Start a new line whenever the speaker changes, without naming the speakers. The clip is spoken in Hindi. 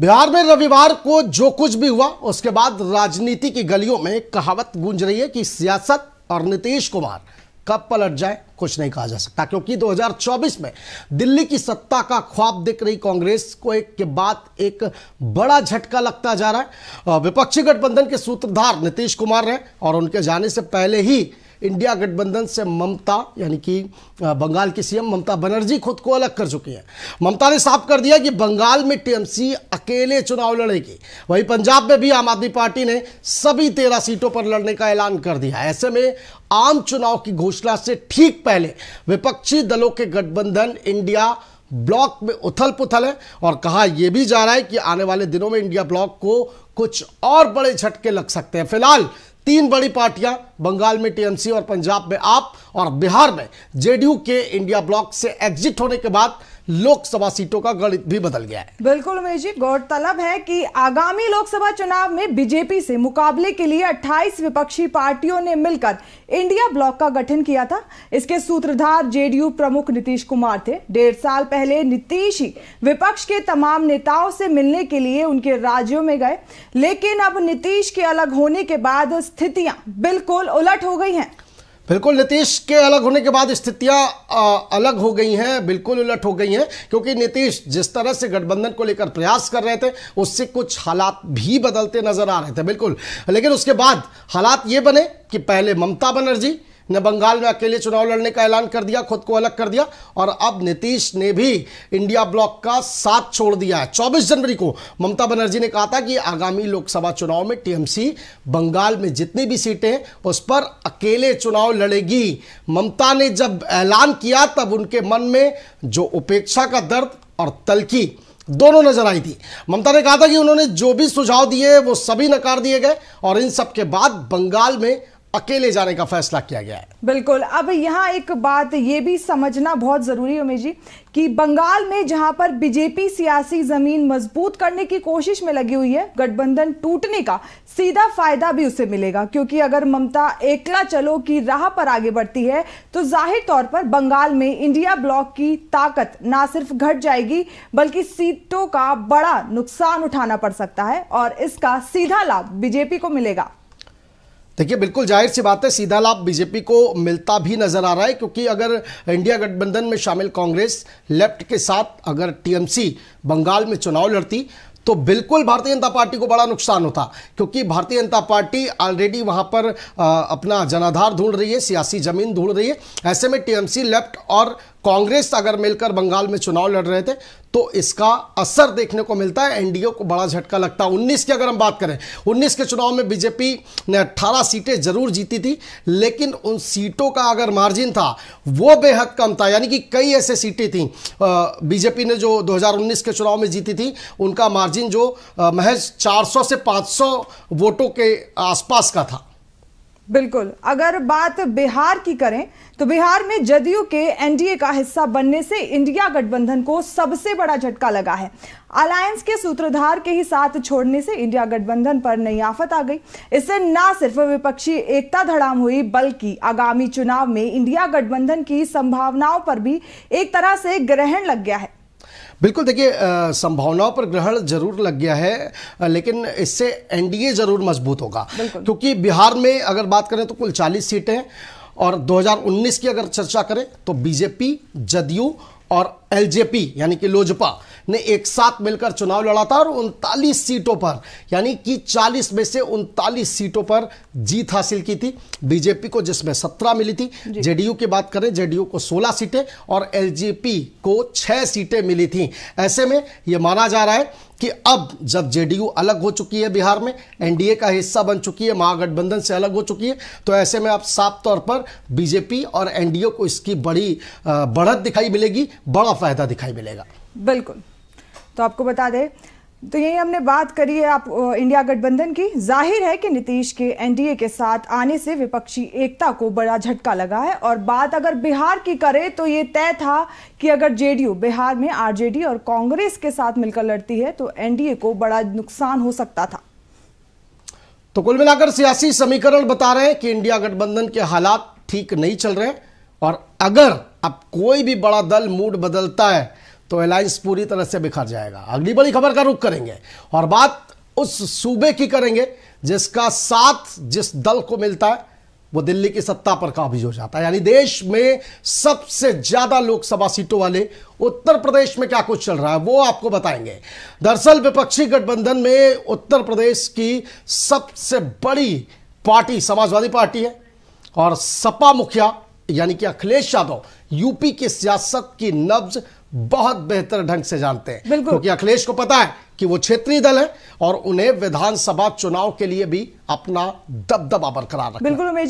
बिहार में रविवार को जो कुछ भी हुआ उसके बाद राजनीति की गलियों में कहावत गूंज रही है कि सियासत और नीतीश कुमार कब पलट जाए कुछ नहीं कहा जा सकता क्योंकि 2024 में दिल्ली की सत्ता का ख्वाब दिख रही कांग्रेस को एक के बाद एक बड़ा झटका लगता जा रहा है विपक्षी गठबंधन के सूत्रधार नीतीश कुमार हैं और उनके जाने से पहले ही इंडिया गठबंधन से ममता यानी कि बंगाल की सीएम ममता बनर्जी खुद को अलग कर चुकी हैं ममता ने साफ कर दिया कि बंगाल में टीएमसी अकेले चुनाव लड़ेगी वहीं पंजाब में भी आम आदमी पार्टी ने सभी तेरह सीटों पर लड़ने का ऐलान कर दिया ऐसे में आम चुनाव की घोषणा से ठीक पहले विपक्षी दलों के गठबंधन इंडिया ब्लॉक में उथल पुथल है और कहा यह भी जा रहा है कि आने वाले दिनों में इंडिया ब्लॉक को कुछ और बड़े झटके लग सकते हैं फिलहाल तीन बड़ी पार्टियां बंगाल में टीएमसी और पंजाब में आप और बिहार में जेडीयू के इंडिया ब्लॉक से एग्जिट होने के बाद लोकसभा सीटों का गणित भी बदल गया है
बिल्कुल उमेश जी गौरतलब है कि आगामी लोकसभा चुनाव में बीजेपी से मुकाबले के लिए 28 विपक्षी पार्टियों ने मिलकर इंडिया ब्लॉक का गठन किया था इसके सूत्रधार जेडीयू प्रमुख नीतीश कुमार थे डेढ़ साल पहले नीतीश ही विपक्ष के तमाम नेताओं से मिलने के लिए उनके राज्यों में गए लेकिन अब नीतीश के अलग होने के बाद
स्थितियां बिल्कुल उलट हो गई हैं बिल्कुल नीतीश के अलग होने के बाद स्थितियां अलग हो गई हैं बिल्कुल उलट हो गई हैं क्योंकि नीतीश जिस तरह से गठबंधन को लेकर प्रयास कर रहे थे उससे कुछ हालात भी बदलते नजर आ रहे थे बिल्कुल लेकिन उसके बाद हालात ये बने कि पहले ममता बनर्जी ने बंगाल में अकेले चुनाव लड़ने का ऐलान कर दिया खुद को अलग कर दिया और अब नीतीश ने भी इंडिया ब्लॉक का साथ छोड़ दिया है 24 जनवरी को ममता बनर्जी ने कहा था कि आगामी लोकसभा चुनाव में टीएमसी बंगाल में जितनी भी सीटें उस पर अकेले चुनाव लड़ेगी ममता ने जब ऐलान किया तब उनके मन में जो उपेक्षा का दर्द और तलखी दोनों नजर आई थी ममता ने कहा था कि उन्होंने जो भी सुझाव दिए वो सभी नकार दिए गए और इन सब के बाद बंगाल में अकेले जाने का फैसला किया गया है बिल्कुल अब यहाँ एक बात ये भी
समझना बहुत ज़रूरी है उमेश जी कि बंगाल में जहाँ पर बीजेपी सियासी ज़मीन मजबूत करने की कोशिश में लगी हुई है गठबंधन टूटने का सीधा फायदा भी उसे मिलेगा क्योंकि अगर ममता एकला चलो की राह पर आगे बढ़ती है तो जाहिर तौर पर बंगाल में इंडिया ब्लॉक की ताकत ना सिर्फ घट जाएगी बल्कि सीटों का बड़ा नुकसान उठाना पड़ सकता है और इसका सीधा लाभ बीजेपी को मिलेगा
देखिए बिल्कुल जाहिर सी बात है सीधा लाभ बीजेपी को मिलता भी नजर आ रहा है क्योंकि अगर इंडिया गठबंधन में शामिल कांग्रेस लेफ्ट के साथ अगर टीएमसी बंगाल में चुनाव लड़ती तो बिल्कुल भारतीय जनता पार्टी को बड़ा नुकसान होता क्योंकि भारतीय जनता पार्टी ऑलरेडी वहां पर आ, अपना जनाधार ढूंढ रही है सियासी जमीन ढूंढ रही है ऐसे में टीएमसी लेफ्ट और कांग्रेस अगर मिलकर बंगाल में चुनाव लड़ रहे थे तो इसका असर देखने को मिलता है एनडीए को बड़ा झटका लगता है उन्नीस की अगर हम बात करें उन्नीस के चुनाव में बीजेपी ने अट्ठारह सीटें जरूर जीती थी लेकिन उन सीटों का अगर मार्जिन था वो बेहद कम था यानी कि कई ऐसे सीटें थी बीजेपी ने जो 2019 के चुनाव में जीती थी उनका मार्जिन जो महज 400 से 500 वोटों के आसपास का था
बिल्कुल अगर बात बिहार की करें तो बिहार में जदयू के एनडीए का हिस्सा बनने से इंडिया गठबंधन को सबसे बड़ा झटका लगा है अलायंस के सूत्रधार के ही साथ छोड़ने से इंडिया गठबंधन पर नई आफत आ गई इससे ना सिर्फ विपक्षी एकता धड़ाम हुई बल्कि आगामी चुनाव में इंडिया गठबंधन की संभावनाओं पर भी एक तरह से ग्रहण लग गया है
बिल्कुल देखिए संभावनाओं पर ग्रहण जरूर लग गया है लेकिन इससे एनडीए जरूर मजबूत होगा क्योंकि बिहार में अगर बात करें तो कुल 40 सीटें और 2019 की अगर चर्चा करें तो बीजेपी जदयू और एलजेपी यानी कि लोजपा ने एक साथ मिलकर चुनाव लड़ा था और उनतालीस सीटों पर यानी कि 40 में से उनतालीस सीटों पर जीत हासिल की थी बीजेपी को जिसमें 17 मिली थी जेडीयू की बात करें जेडीयू को 16 सीटें और एलजेपी को 6 सीटें मिली थी ऐसे में ये माना जा रहा है कि अब जब जेडीयू अलग हो चुकी है बिहार में एनडीए का हिस्सा बन चुकी है महागठबंधन से अलग हो चुकी है तो ऐसे में आप साफ तौर पर बीजेपी और एनडीए को इसकी बड़ी बढ़त दिखाई मिलेगी बड़ा फायदा दिखाई मिलेगा बिल्कुल
तो आपको बता दें तो यही हमने बात करी है आप इंडिया गठबंधन की जाहिर है कि नीतीश के एनडीए के साथ आने से विपक्षी एकता को बड़ा झटका लगा है और बात अगर बिहार की करें तो ये तय था कि अगर जेडीयू बिहार में आरजेडी और कांग्रेस के साथ मिलकर लड़ती है तो एनडीए को बड़ा नुकसान हो सकता था
तो कुल मिलाकर सियासी समीकरण बता रहे हैं कि इंडिया गठबंधन के हालात ठीक नहीं चल रहे और अगर अब कोई भी बड़ा दल मूड बदलता है तो अलायंस पूरी तरह से बिखर जाएगा अगली बड़ी खबर का रुख करेंगे और बात उस सूबे की करेंगे जिसका साथ जिस दल को मिलता है वो दिल्ली की सत्ता पर काबिज हो जाता है यानी देश में सबसे ज्यादा लोकसभा सीटों वाले उत्तर प्रदेश में क्या कुछ चल रहा है वो आपको बताएंगे दरअसल विपक्षी गठबंधन में उत्तर प्रदेश की सबसे बड़ी पार्टी समाजवादी पार्टी है और सपा मुखिया यानी कि अखिलेश यादव यूपी की सियासत की नब्ज बहुत बेहतर ढंग से जानते हैं क्योंकि तो अखिलेश को पता है कि वो क्षेत्रीय दल है और उन्हें विधानसभा चुनाव के लिए भी अपना दबदबा बरकरार रखना
बिल्कुल